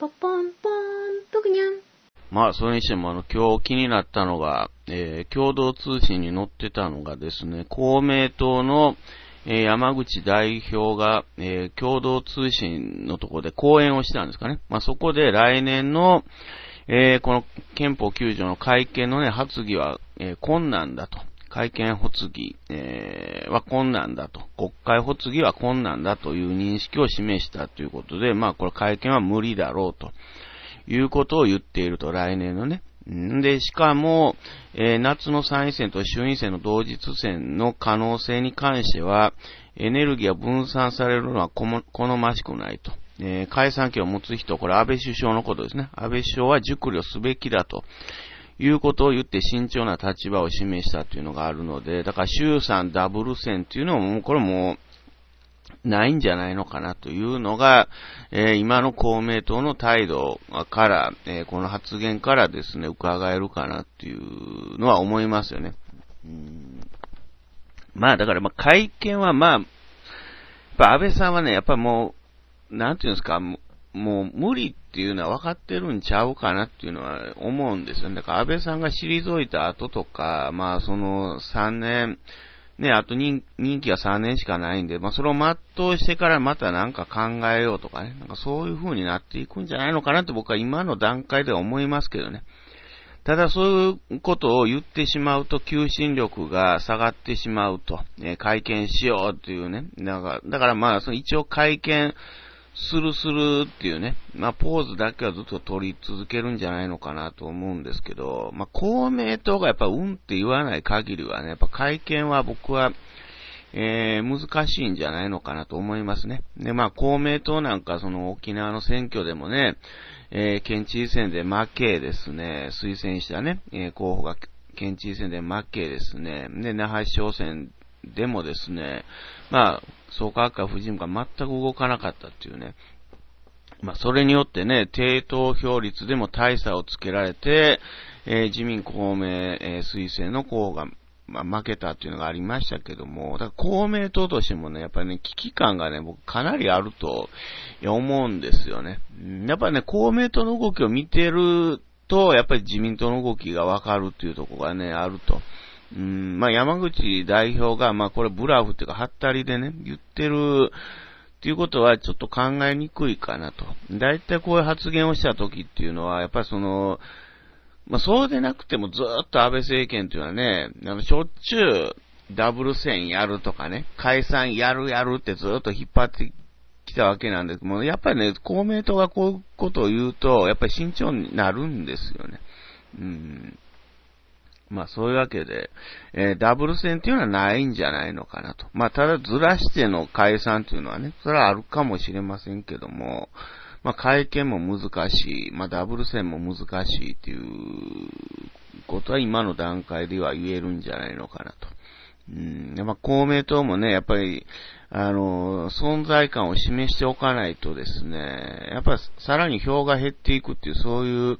ポポンポン、ぷクニャン。まあ、それにしても、あの、今日気になったのが、えー、共同通信に載ってたのがですね、公明党の、えー、山口代表が、えー、共同通信のところで講演をしたんですかね。まあ、そこで来年の、えー、この憲法9条の会見のね、発議は、え困難だと。会見発議、えー、は困難だと、国会発議は困難だという認識を示したということで、まあこれ会見は無理だろうということを言っていると、来年のね。んで、しかも、えー、夏の参院選と衆院選の同日選の可能性に関しては、エネルギーが分散されるのは好ましくないと。えー、解散権を持つ人、これ安倍首相のことですね。安倍首相は熟慮すべきだということを言って慎重な立場を示したというのがあるので、だから衆参ダブル戦というのも、これもないんじゃないのかなというのが、えー、今の公明党の態度から、えー、この発言からですね、伺えるかなっていうのは思いますよね。うんまあだからまあ会見はまあ、やっぱ安倍さんはね、やっぱもう、なんていうんですか、もう無理っていうのは分かってるんちゃうかなっていうのは思うんですよね。だから安倍さんが退いた後とか、まあその3年、ね、あと任期が3年しかないんで、まあそれを全うしてからまたなんか考えようとかね、なんかそういう風になっていくんじゃないのかなって僕は今の段階では思いますけどね。ただそういうことを言ってしまうと求心力が下がってしまうと、え会見しようていうね、だからだからまあその一応会見、スルスルっていうね、まあ、ポーズだけはずっと取り続けるんじゃないのかなと思うんですけど、まあ、公明党がやっぱうんって言わない限りはね、やっぱ会見は僕は、えー、難しいんじゃないのかなと思いますね。で、まあ、公明党なんかその沖縄の選挙でもね、えー、県知事選で負けですね、推薦したね、えー、候補が県知事選で負けですね、で、那覇市長選でもですね、まあ、創価学会婦人部が全く動かなかったっていうね、まあ、それによってね、低投票率でも大差をつけられて、えー、自民公明、えー、推薦の候補が、まあ、負けたっていうのがありましたけども、だから公明党としてもね、やっぱりね、危機感がね、僕かなりあると思うんですよね。やっぱりね、公明党の動きを見てると、やっぱり自民党の動きがわかるっていうところがね、あると。うん、まあ、山口代表が、まあ、これブラフっていうか、ハッタリでね、言ってる、っていうことはちょっと考えにくいかなと。だいたいこういう発言をした時っていうのは、やっぱりその、まあ、そうでなくてもずっと安倍政権っていうのはね、あの、しょっちゅうダブル戦やるとかね、解散やるやるってずっと引っ張ってきたわけなんですけども、やっぱりね、公明党がこういうことを言うと、やっぱり慎重になるんですよね。うん。まあそういうわけで、えー、ダブル戦っていうのはないんじゃないのかなと。まあただずらしての解散というのはね、それはあるかもしれませんけども、まあ会見も難しい、まあダブル戦も難しいっていうことは今の段階では言えるんじゃないのかなと。うん、まあ公明党もね、やっぱり、あの、存在感を示しておかないとですね、やっぱさらに票が減っていくっていう、そういう、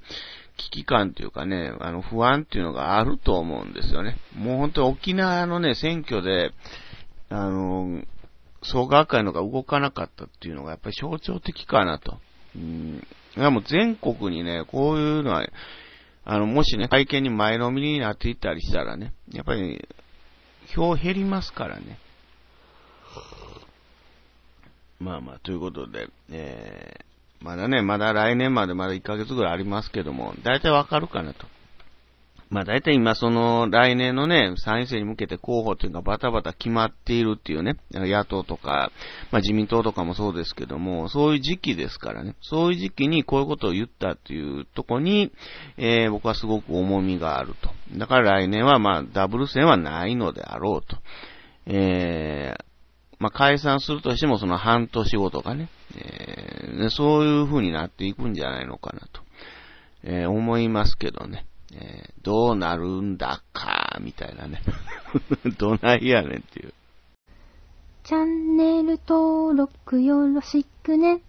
危機感というかね、あの、不安っていうのがあると思うんですよね。もう本当に沖縄のね、選挙で、あの、総学会のが動かなかったっていうのがやっぱり象徴的かなと。うん。いやもう全国にね、こういうのは、あの、もしね、会見に前のみになっていたりしたらね、やっぱり、票減りますからね。まあまあ、ということで、えー、まだね、まだ来年までまだ1ヶ月ぐらいありますけども、大体わかるかなと。まあ大体今その来年のね、参院選に向けて候補っていうのがバタバタ決まっているっていうね、野党とか、まあ自民党とかもそうですけども、そういう時期ですからね、そういう時期にこういうことを言ったっていうとこに、えー、僕はすごく重みがあると。だから来年はまあダブル戦はないのであろうと。えー、まあ解散するとしてもその半年後とかね、えーうね、そういう風になっていくんじゃないのかなと、えー、思いますけどね。えー、どうなるんだか、みたいなね。どないやねんっていう。チャンネル登録よろしくね。